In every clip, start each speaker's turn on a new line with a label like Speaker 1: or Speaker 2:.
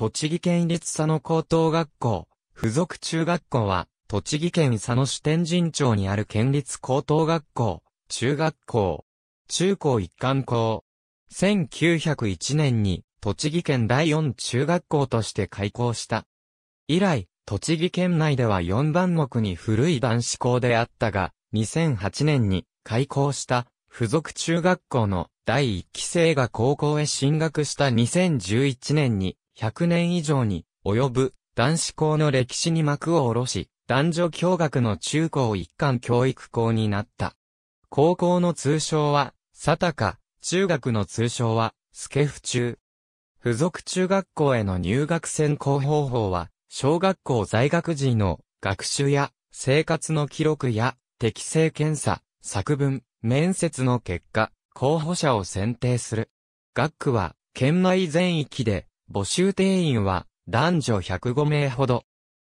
Speaker 1: 栃木県立佐野高等学校、附属中学校は、栃木県佐野市天神町にある県立高等学校、中学校、中高一貫校。1901年に、栃木県第四中学校として開校した。以来、栃木県内では4番目に古い男子校であったが、2008年に開校した附属中学校の第1期生が高校へ進学した2011年に100年以上に及ぶ男子校の歴史に幕を下ろし、男女共学の中高一貫教育校になった。高校の通称は、佐高、中学の通称は、スケフ中。付属中学校への入学選考方法は、小学校在学時の学習や生活の記録や適正検査、作文、面接の結果、候補者を選定する。学区は、県内全域で募集定員は男女105名ほど。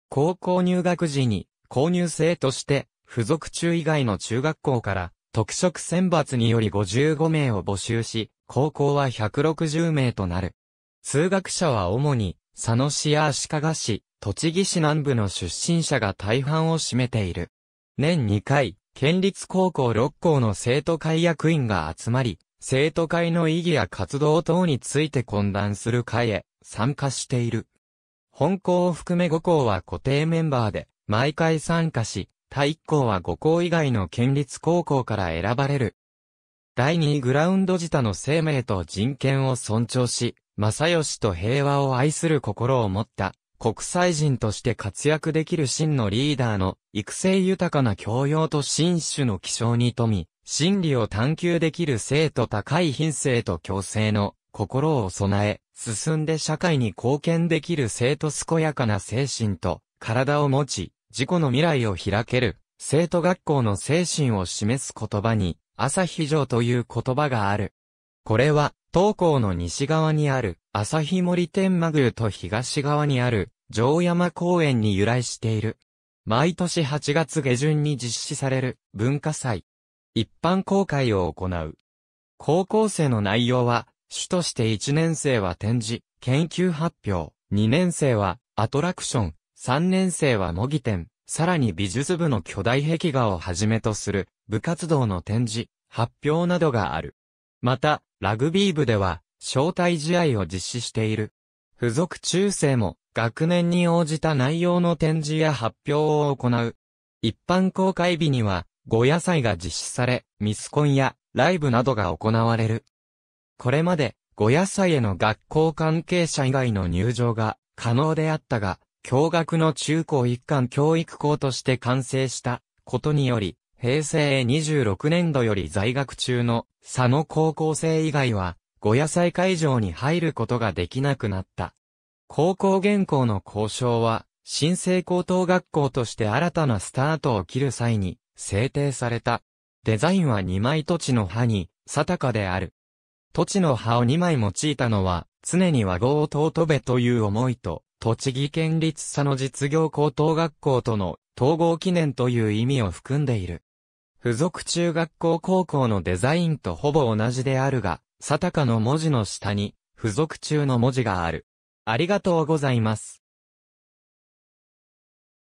Speaker 1: 高校入学時に購入生として付属中以外の中学校から特色選抜により55名を募集し、高校は160名となる。通学者は主に佐野市や足利市、栃木市南部の出身者が大半を占めている。年2回、県立高校6校の生徒会役員が集まり、生徒会の意義や活動等について懇談する会へ参加している。本校を含め5校は固定メンバーで、毎回参加し、第1校は5校以外の県立高校から選ばれる。第2グラウンド自他の生命と人権を尊重し、正義と平和を愛する心を持った、国際人として活躍できる真のリーダーの育成豊かな教養と真種の希少に富み、真理を探求できる生と高い品性と共生の心を備え、進んで社会に貢献できる生徒健やかな精神と体を持ち、自己の未来を開ける、生徒学校の精神を示す言葉に、朝日城という言葉がある。これは、東高の西側にある、朝日森天満宮と東側にある、城山公園に由来している。毎年8月下旬に実施される、文化祭。一般公開を行う。高校生の内容は、主として1年生は展示、研究発表、2年生はアトラクション、3年生は模擬展、さらに美術部の巨大壁画をはじめとする部活動の展示、発表などがある。また、ラグビー部では招待試合を実施している。付属中世も学年に応じた内容の展示や発表を行う。一般公開日には、ご野菜が実施され、ミスコンやライブなどが行われる。これまで、ご野菜への学校関係者以外の入場が可能であったが、共学の中高一貫教育校として完成したことにより、平成26年度より在学中の佐野高校生以外は、ご野菜会場に入ることができなくなった。高校現行の交渉は、新生高等学校として新たなスタートを切る際に制定された。デザインは2枚土地の葉に、佐高である。土地の葉を2枚用いたのは、常に和合を尊べという思いと、栃木県立佐野実業高等学校との統合記念という意味を含んでいる。付属中学校高校のデザインとほぼ同じであるが、佐高の文字の下に、付属中の文字がある。ありがとうございます。